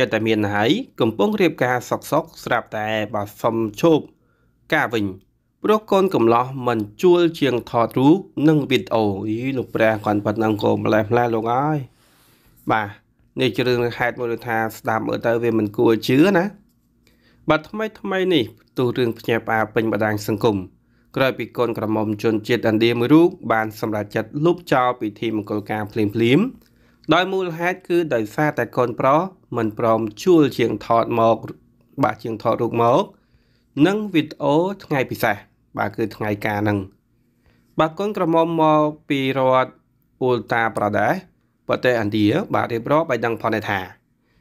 ចិត្តតែមានហើយកំពុងរៀបការសកសកស្រាប់តែបើសុំឈប់ការវិញព្រោះកូនកំឡោះមិនជួលជាងថតរូបនិងវីដេអូយីលោកព្រះគាត់ប៉ុណ្ណឹងកូនម្លេះម្លេះលោកអើយបាទនេះជារឿងហេតុមួយថាស្ដាប់មើលទៅវាមិនគួរជឿណាបាទថ្មីថ្មីនេះទូរឿងភ្ញាក់ផ្អើលពេញបណ្ដាញសង្គមក្រោយពីកូនក្រមុំជនជាតិឥណ្ឌាមួយរូបបានសម្រេចចិត្តលុបចោលពិធីមង្គលការភ្លាមភ្លាមដោយមូលហេតុគឺដោយសារតែកូនប្រុសមិនព្រមជួលជាងថតមកបាទជាងថតរូបមកនិងវីដេអូថ្ងៃពិសេសបាទគឺថ្ងៃការហ្នឹងបាទកូនក្រមុំមកពីរដ្ឋអ៊ុលតាប្រទេសប្រទេសឥណ្ឌាបាទរៀបរាប់ឲ្យដឹងផងថា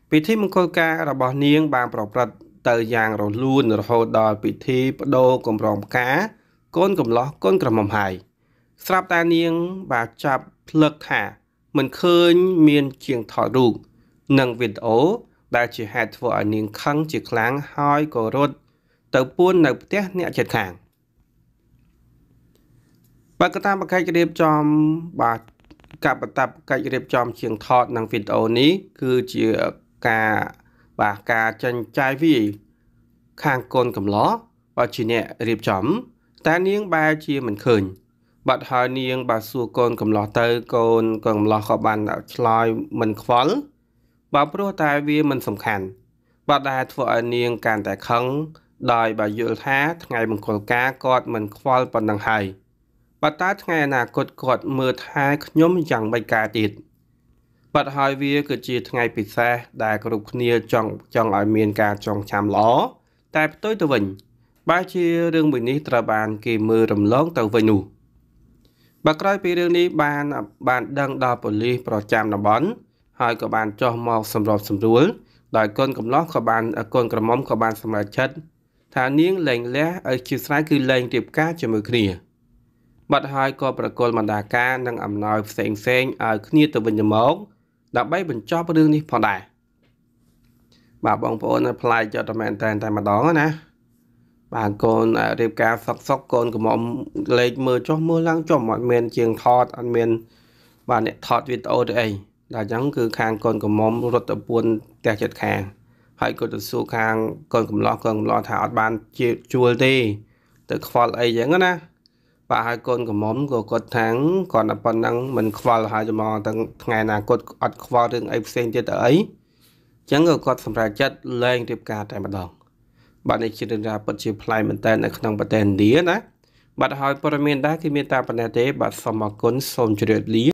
ពិធីមង្គលការរបស់នាង បានប្រព្រឹត្តទៅយ៉ាងរលូនរហូតដល់ពិធីបដូរកម្រងផ្កាកូនកំឡោះកូនក្រមុំហើយស្រាប់តែនាងបាទចាប់ភ្លឹកថាមិនឃើញមានជាងថតរូបនិងវីដេអូដែលជាហេតុធ្វើឲ្យនាងខឹងជាខ្លាំងហើយក៏រត់ទៅពួននៅផ្ទះអ្នកជិតខាងបើកតាមបកិច្ចរៀបចំបាទកបតបកិច្ចរៀបចំជាងថតនិងវីដេអូនេះ គឺជាការបាទការចិញ្ចាយវីខាងកូនកំឡោះបើជាអ្នករៀបចំ តែនាងបែរជាមិនឃើញបាត់ហើយនាងបាទសួរកូន កំឡោះទៅ កូនកូនកំឡោះក៏បានឆ្លើយមិនខ្វល់បើព្រោះតែវាមិនសំខាន់បើដែលធ្វើឲ្យនាងកាន់តែខឹងដោយបើយល់ថាថ្ងៃមង្គលការគាត់មិនខ្វល់ប៉ុណ្ណឹងហើយបើតើថ្ងៃអនាគតគាត់មើលថែខ្ញុំយ៉ាងមិនការទៀតបាត់ហើយវាគឺជាថ្ងៃពិសេសដែលគ្រប់គ្នាចង់ចង់ឲ្យមានការចងចាំល្អតែផ្ទុយទៅវិញបើជារឿងមួយនេះត្រូវបានគេមើលរំលងទៅវិញនោះបើក្រោយពីរឿងនេះបានបាន ដឹងដល់ប៉ូលីសប្រចាំតំបន់ហើយក៏បានចោះមកសម្របសម្រួលដោយកូនកំឡោះក៏បានកូនក្រមុំក៏បាន សម្រេចចិត្តថានាងលែងលះអធិស្ឋានគឺលែងរៀបការជាមួយគ្នាបាត់ហើយក៏ប្រកល់មណ្ដាការនិងអំណោយផ្សេងផ្សេងឲ្យគ្នាទៅវិញទៅមកដើម្បីបញ្ចប់រឿងនេះផងដែរបាទបងប្អូនផ្លាយចត់តែមែនតែតែម្ដងណាបាទកូនរៀបការសុកសុកកូនកំមលេខមើលចុះមើលឡើងចុះមិនមានជាងថតអត់មាន បាទអ្នកថតវីដេអូទៅអីដល់អញ្ចឹងគឺខាងកូនកំមុំរត់ទៅពួនផ្ទះចិត្តខាង ហើយគាត់ទៅសួរខាងកូនកំឡោះកូនកំឡោះថាអត់បានជាជួលទេ ទៅខ្វល់អីចឹងណាបាទហើយកូនកំមុំក៏គាត់ថាងគាត់តែប៉ុណ្ណឹងមិនខ្វល់ហើយចាំមកទាំងថ្ងៃណាគាត់អត់ខ្វល់រឿងអីផ្សេងទៀតទៅអីចឹងក៏គាត់សម្រេចចិត្តលែងរៀបការតែម្ដងបាទនេះជារឿងរ៉ាវពិតជាប្លែកមែនតើនៅក្នុងប្រទេសឥណ្ឌាណាបាទហើយព័ត៌មានដែរគឺមានតែប៉ុណ្ណេះទេ បាទសូមអរគុណសូមជម្រាបលា